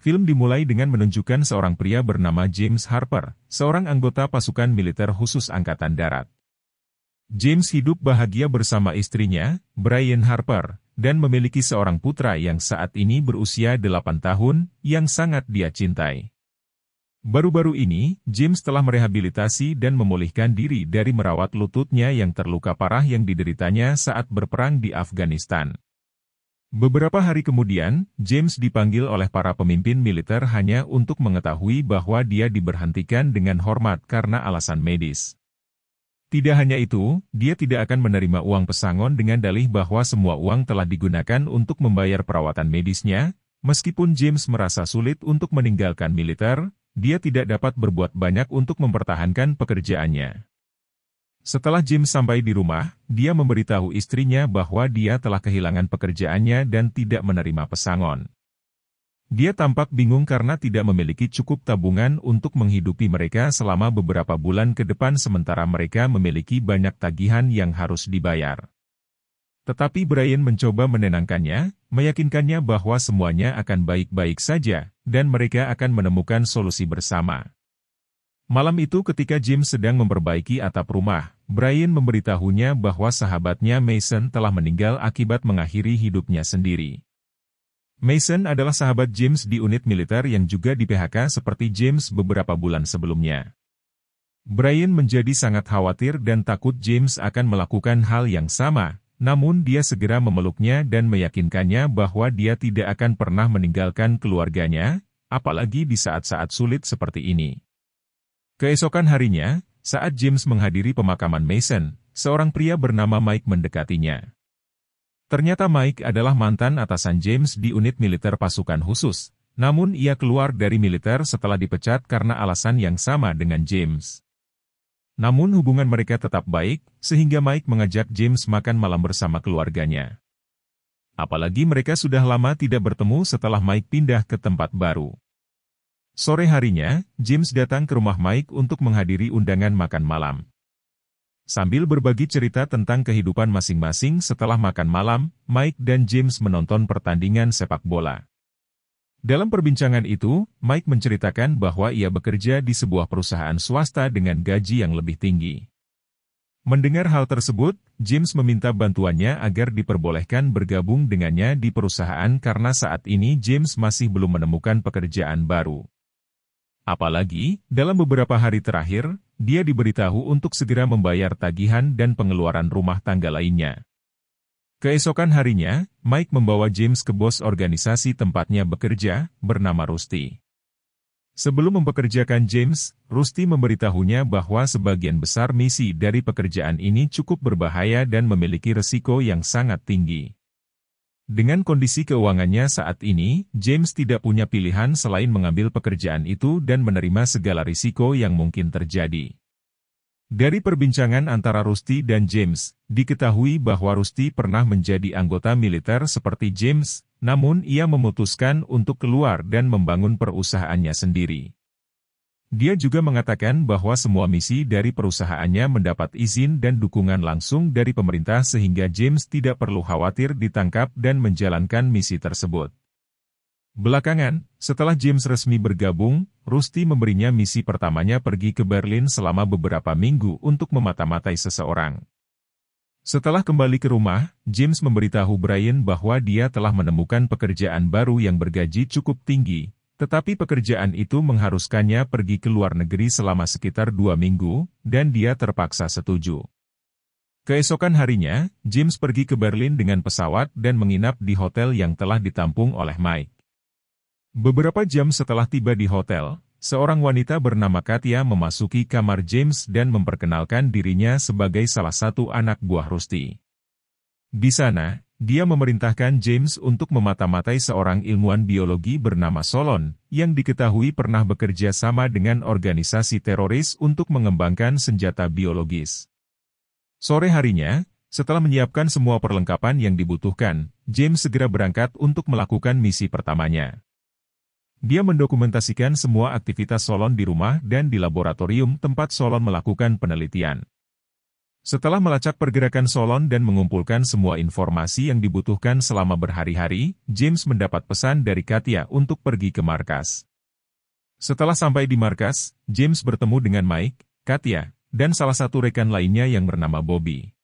Film dimulai dengan menunjukkan seorang pria bernama James Harper, seorang anggota pasukan militer khusus Angkatan Darat. James hidup bahagia bersama istrinya, Brian Harper, dan memiliki seorang putra yang saat ini berusia 8 tahun, yang sangat dia cintai. Baru-baru ini, James telah merehabilitasi dan memulihkan diri dari merawat lututnya yang terluka parah yang dideritanya saat berperang di Afghanistan. Beberapa hari kemudian, James dipanggil oleh para pemimpin militer hanya untuk mengetahui bahwa dia diberhentikan dengan hormat karena alasan medis. Tidak hanya itu, dia tidak akan menerima uang pesangon dengan dalih bahwa semua uang telah digunakan untuk membayar perawatan medisnya, meskipun James merasa sulit untuk meninggalkan militer, dia tidak dapat berbuat banyak untuk mempertahankan pekerjaannya. Setelah Jim sampai di rumah, dia memberitahu istrinya bahwa dia telah kehilangan pekerjaannya dan tidak menerima pesangon. Dia tampak bingung karena tidak memiliki cukup tabungan untuk menghidupi mereka selama beberapa bulan ke depan sementara mereka memiliki banyak tagihan yang harus dibayar. Tetapi Brian mencoba menenangkannya, meyakinkannya bahwa semuanya akan baik-baik saja, dan mereka akan menemukan solusi bersama. Malam itu ketika Jim sedang memperbaiki atap rumah, Brian memberitahunya bahwa sahabatnya Mason telah meninggal akibat mengakhiri hidupnya sendiri. Mason adalah sahabat James di unit militer yang juga di PHK seperti James beberapa bulan sebelumnya. Brian menjadi sangat khawatir dan takut James akan melakukan hal yang sama, namun dia segera memeluknya dan meyakinkannya bahwa dia tidak akan pernah meninggalkan keluarganya, apalagi di saat-saat sulit seperti ini. Keesokan harinya, saat James menghadiri pemakaman Mason, seorang pria bernama Mike mendekatinya. Ternyata Mike adalah mantan atasan James di unit militer pasukan khusus, namun ia keluar dari militer setelah dipecat karena alasan yang sama dengan James. Namun hubungan mereka tetap baik, sehingga Mike mengajak James makan malam bersama keluarganya. Apalagi mereka sudah lama tidak bertemu setelah Mike pindah ke tempat baru. Sore harinya, James datang ke rumah Mike untuk menghadiri undangan makan malam. Sambil berbagi cerita tentang kehidupan masing-masing setelah makan malam, Mike dan James menonton pertandingan sepak bola. Dalam perbincangan itu, Mike menceritakan bahwa ia bekerja di sebuah perusahaan swasta dengan gaji yang lebih tinggi. Mendengar hal tersebut, James meminta bantuannya agar diperbolehkan bergabung dengannya di perusahaan karena saat ini James masih belum menemukan pekerjaan baru. Apalagi, dalam beberapa hari terakhir, dia diberitahu untuk segera membayar tagihan dan pengeluaran rumah tangga lainnya. Keesokan harinya, Mike membawa James ke bos organisasi tempatnya bekerja, bernama Rusty. Sebelum mempekerjakan James, Rusty memberitahunya bahwa sebagian besar misi dari pekerjaan ini cukup berbahaya dan memiliki resiko yang sangat tinggi. Dengan kondisi keuangannya saat ini, James tidak punya pilihan selain mengambil pekerjaan itu dan menerima segala risiko yang mungkin terjadi. Dari perbincangan antara Rusty dan James, diketahui bahwa Rusty pernah menjadi anggota militer seperti James, namun ia memutuskan untuk keluar dan membangun perusahaannya sendiri. Dia juga mengatakan bahwa semua misi dari perusahaannya mendapat izin dan dukungan langsung dari pemerintah sehingga James tidak perlu khawatir ditangkap dan menjalankan misi tersebut. Belakangan, setelah James resmi bergabung, Rusty memberinya misi pertamanya pergi ke Berlin selama beberapa minggu untuk memata-matai seseorang. Setelah kembali ke rumah, James memberitahu Brian bahwa dia telah menemukan pekerjaan baru yang bergaji cukup tinggi, tetapi pekerjaan itu mengharuskannya pergi ke luar negeri selama sekitar dua minggu, dan dia terpaksa setuju. Keesokan harinya, James pergi ke Berlin dengan pesawat dan menginap di hotel yang telah ditampung oleh Mike. Beberapa jam setelah tiba di hotel, seorang wanita bernama Katia memasuki kamar James dan memperkenalkan dirinya sebagai salah satu anak buah Rusty. Di sana, dia memerintahkan James untuk memata-matai seorang ilmuwan biologi bernama Solon, yang diketahui pernah bekerja sama dengan organisasi teroris untuk mengembangkan senjata biologis. Sore harinya, setelah menyiapkan semua perlengkapan yang dibutuhkan, James segera berangkat untuk melakukan misi pertamanya. Dia mendokumentasikan semua aktivitas Solon di rumah dan di laboratorium tempat Solon melakukan penelitian. Setelah melacak pergerakan Solon dan mengumpulkan semua informasi yang dibutuhkan selama berhari-hari, James mendapat pesan dari Katia untuk pergi ke markas. Setelah sampai di markas, James bertemu dengan Mike, Katia, dan salah satu rekan lainnya yang bernama Bobby.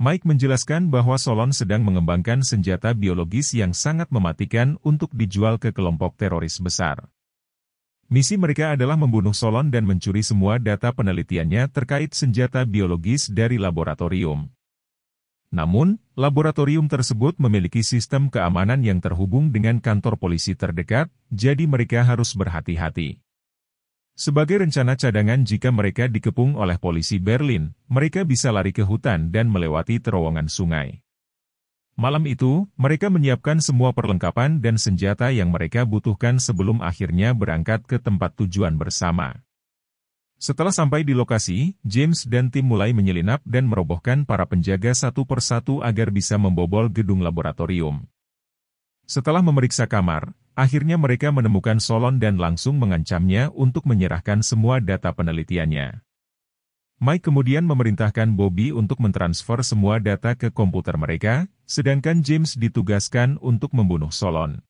Mike menjelaskan bahwa Solon sedang mengembangkan senjata biologis yang sangat mematikan untuk dijual ke kelompok teroris besar. Misi mereka adalah membunuh Solon dan mencuri semua data penelitiannya terkait senjata biologis dari laboratorium. Namun, laboratorium tersebut memiliki sistem keamanan yang terhubung dengan kantor polisi terdekat, jadi mereka harus berhati-hati. Sebagai rencana cadangan jika mereka dikepung oleh polisi Berlin, mereka bisa lari ke hutan dan melewati terowongan sungai. Malam itu, mereka menyiapkan semua perlengkapan dan senjata yang mereka butuhkan sebelum akhirnya berangkat ke tempat tujuan bersama. Setelah sampai di lokasi, James dan tim mulai menyelinap dan merobohkan para penjaga satu persatu agar bisa membobol gedung laboratorium. Setelah memeriksa kamar, akhirnya mereka menemukan Solon dan langsung mengancamnya untuk menyerahkan semua data penelitiannya. Mike kemudian memerintahkan Bobby untuk mentransfer semua data ke komputer mereka, sedangkan James ditugaskan untuk membunuh Solon.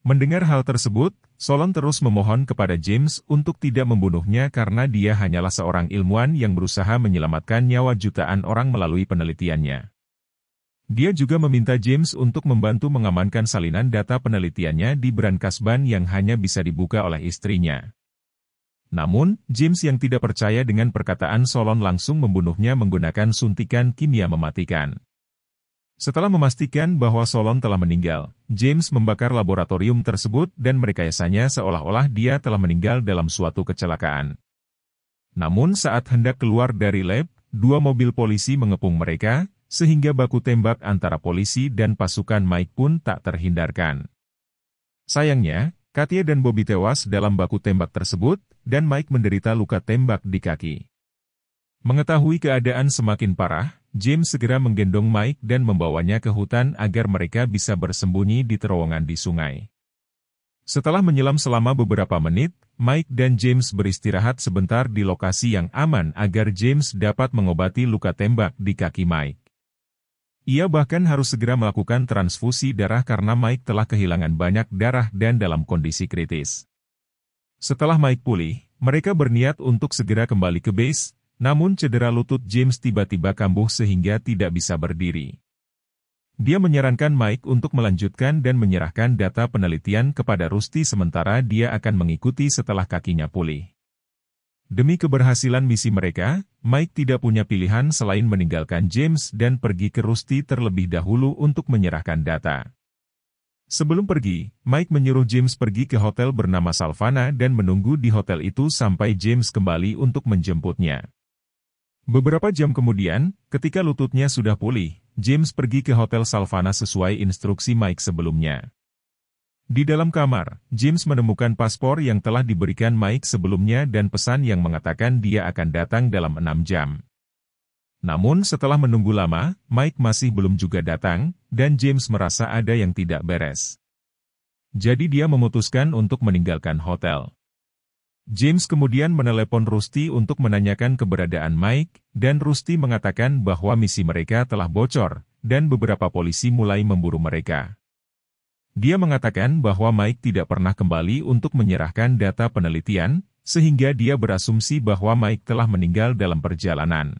Mendengar hal tersebut, Solon terus memohon kepada James untuk tidak membunuhnya karena dia hanyalah seorang ilmuwan yang berusaha menyelamatkan nyawa jutaan orang melalui penelitiannya. Dia juga meminta James untuk membantu mengamankan salinan data penelitiannya di brankas ban yang hanya bisa dibuka oleh istrinya. Namun, James yang tidak percaya dengan perkataan Solon langsung membunuhnya menggunakan suntikan kimia mematikan. Setelah memastikan bahwa Solon telah meninggal, James membakar laboratorium tersebut dan merekayasanya seolah-olah dia telah meninggal dalam suatu kecelakaan. Namun saat hendak keluar dari lab, dua mobil polisi mengepung mereka, sehingga baku tembak antara polisi dan pasukan Mike pun tak terhindarkan. Sayangnya, Katie dan Bobby tewas dalam baku tembak tersebut, dan Mike menderita luka tembak di kaki. Mengetahui keadaan semakin parah, James segera menggendong Mike dan membawanya ke hutan agar mereka bisa bersembunyi di terowongan di sungai. Setelah menyelam selama beberapa menit, Mike dan James beristirahat sebentar di lokasi yang aman agar James dapat mengobati luka tembak di kaki Mike. Ia bahkan harus segera melakukan transfusi darah karena Mike telah kehilangan banyak darah dan dalam kondisi kritis. Setelah Mike pulih, mereka berniat untuk segera kembali ke base, namun cedera lutut James tiba-tiba kambuh sehingga tidak bisa berdiri. Dia menyarankan Mike untuk melanjutkan dan menyerahkan data penelitian kepada Rusty sementara dia akan mengikuti setelah kakinya pulih. Demi keberhasilan misi mereka, Mike tidak punya pilihan selain meninggalkan James dan pergi ke Rusty terlebih dahulu untuk menyerahkan data. Sebelum pergi, Mike menyuruh James pergi ke hotel bernama Salvana dan menunggu di hotel itu sampai James kembali untuk menjemputnya. Beberapa jam kemudian, ketika lututnya sudah pulih, James pergi ke hotel Salvana sesuai instruksi Mike sebelumnya. Di dalam kamar, James menemukan paspor yang telah diberikan Mike sebelumnya dan pesan yang mengatakan dia akan datang dalam enam jam. Namun setelah menunggu lama, Mike masih belum juga datang, dan James merasa ada yang tidak beres. Jadi dia memutuskan untuk meninggalkan hotel. James kemudian menelepon Rusty untuk menanyakan keberadaan Mike, dan Rusty mengatakan bahwa misi mereka telah bocor, dan beberapa polisi mulai memburu mereka. Dia mengatakan bahwa Mike tidak pernah kembali untuk menyerahkan data penelitian, sehingga dia berasumsi bahwa Mike telah meninggal dalam perjalanan.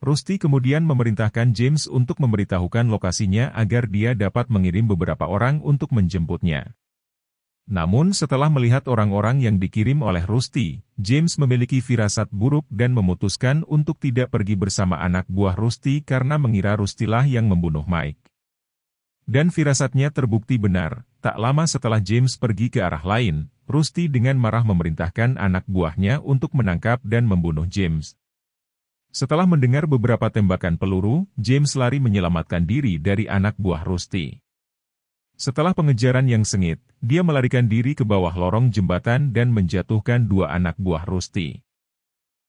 Rusty kemudian memerintahkan James untuk memberitahukan lokasinya agar dia dapat mengirim beberapa orang untuk menjemputnya. Namun setelah melihat orang-orang yang dikirim oleh Rusty, James memiliki firasat buruk dan memutuskan untuk tidak pergi bersama anak buah Rusty karena mengira Rustilah yang membunuh Mike. Dan firasatnya terbukti benar, tak lama setelah James pergi ke arah lain, Rusty dengan marah memerintahkan anak buahnya untuk menangkap dan membunuh James. Setelah mendengar beberapa tembakan peluru, James lari menyelamatkan diri dari anak buah Rusty. Setelah pengejaran yang sengit, dia melarikan diri ke bawah lorong jembatan dan menjatuhkan dua anak buah Rusty.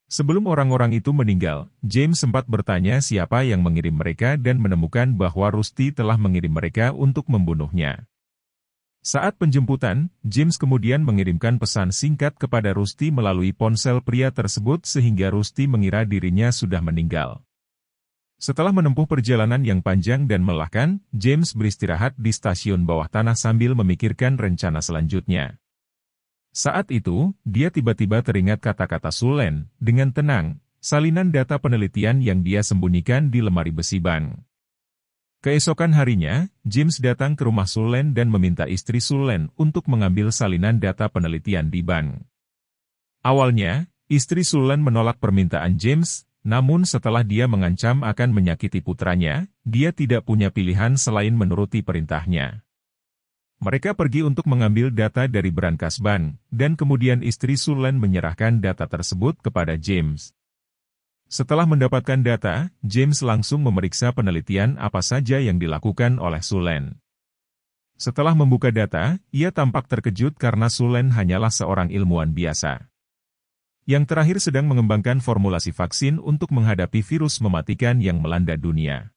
Sebelum orang-orang itu meninggal, James sempat bertanya siapa yang mengirim mereka dan menemukan bahwa Rusty telah mengirim mereka untuk membunuhnya. Saat penjemputan, James kemudian mengirimkan pesan singkat kepada Rusty melalui ponsel pria tersebut sehingga Rusty mengira dirinya sudah meninggal. Setelah menempuh perjalanan yang panjang dan melelahkan, James beristirahat di stasiun bawah tanah sambil memikirkan rencana selanjutnya. Saat itu, dia tiba-tiba teringat kata-kata Sulen, dengan tenang, salinan data penelitian yang dia sembunyikan di lemari besi bank. Keesokan harinya, James datang ke rumah Sulen dan meminta istri Sulen untuk mengambil salinan data penelitian di bank. Awalnya, istri Sulen menolak permintaan James, namun setelah dia mengancam akan menyakiti putranya, dia tidak punya pilihan selain menuruti perintahnya. Mereka pergi untuk mengambil data dari berangkas kasban, dan kemudian istri Sulan menyerahkan data tersebut kepada James. Setelah mendapatkan data, James langsung memeriksa penelitian apa saja yang dilakukan oleh Sulen. Setelah membuka data, ia tampak terkejut karena Sulen hanyalah seorang ilmuwan biasa. Yang terakhir sedang mengembangkan formulasi vaksin untuk menghadapi virus mematikan yang melanda dunia.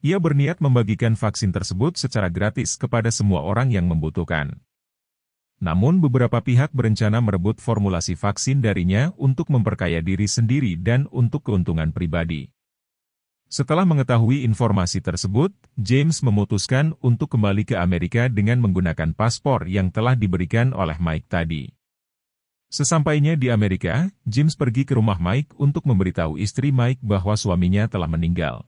Ia berniat membagikan vaksin tersebut secara gratis kepada semua orang yang membutuhkan. Namun beberapa pihak berencana merebut formulasi vaksin darinya untuk memperkaya diri sendiri dan untuk keuntungan pribadi. Setelah mengetahui informasi tersebut, James memutuskan untuk kembali ke Amerika dengan menggunakan paspor yang telah diberikan oleh Mike tadi. Sesampainya di Amerika, James pergi ke rumah Mike untuk memberitahu istri Mike bahwa suaminya telah meninggal.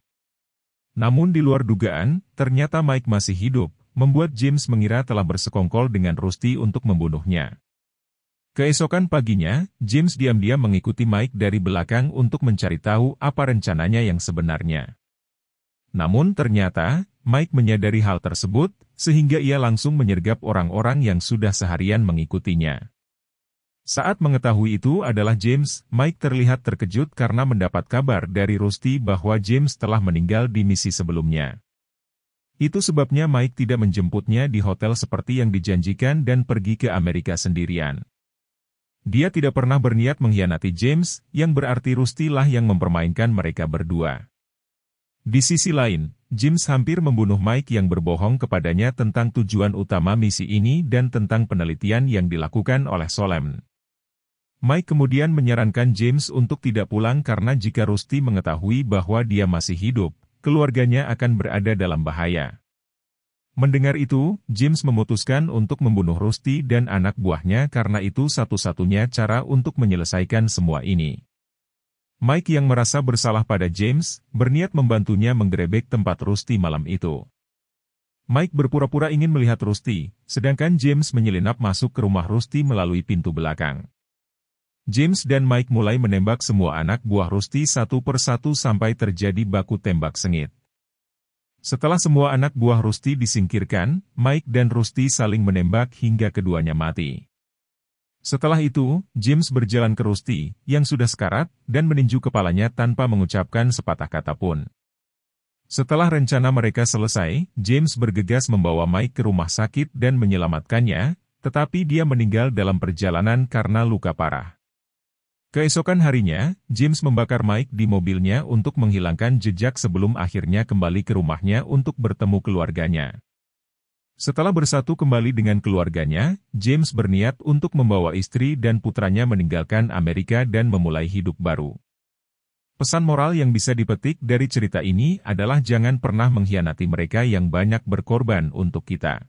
Namun di luar dugaan, ternyata Mike masih hidup, membuat James mengira telah bersekongkol dengan Rusty untuk membunuhnya. Keesokan paginya, James diam-diam mengikuti Mike dari belakang untuk mencari tahu apa rencananya yang sebenarnya. Namun ternyata, Mike menyadari hal tersebut, sehingga ia langsung menyergap orang-orang yang sudah seharian mengikutinya. Saat mengetahui itu adalah James, Mike terlihat terkejut karena mendapat kabar dari Rusty bahwa James telah meninggal di misi sebelumnya. Itu sebabnya Mike tidak menjemputnya di hotel seperti yang dijanjikan dan pergi ke Amerika sendirian. Dia tidak pernah berniat mengkhianati James, yang berarti Rusty lah yang mempermainkan mereka berdua. Di sisi lain, James hampir membunuh Mike yang berbohong kepadanya tentang tujuan utama misi ini dan tentang penelitian yang dilakukan oleh Solemn. Mike kemudian menyarankan James untuk tidak pulang karena jika Rusty mengetahui bahwa dia masih hidup, keluarganya akan berada dalam bahaya. Mendengar itu, James memutuskan untuk membunuh Rusty dan anak buahnya karena itu satu-satunya cara untuk menyelesaikan semua ini. Mike yang merasa bersalah pada James, berniat membantunya menggerebek tempat Rusty malam itu. Mike berpura-pura ingin melihat Rusty, sedangkan James menyelinap masuk ke rumah Rusty melalui pintu belakang. James dan Mike mulai menembak semua anak buah Rusty satu persatu sampai terjadi baku tembak sengit. Setelah semua anak buah Rusty disingkirkan, Mike dan Rusty saling menembak hingga keduanya mati. Setelah itu, James berjalan ke Rusty, yang sudah sekarat, dan meninju kepalanya tanpa mengucapkan sepatah kata pun. Setelah rencana mereka selesai, James bergegas membawa Mike ke rumah sakit dan menyelamatkannya, tetapi dia meninggal dalam perjalanan karena luka parah. Keesokan harinya, James membakar Mike di mobilnya untuk menghilangkan jejak sebelum akhirnya kembali ke rumahnya untuk bertemu keluarganya. Setelah bersatu kembali dengan keluarganya, James berniat untuk membawa istri dan putranya meninggalkan Amerika dan memulai hidup baru. Pesan moral yang bisa dipetik dari cerita ini adalah jangan pernah mengkhianati mereka yang banyak berkorban untuk kita.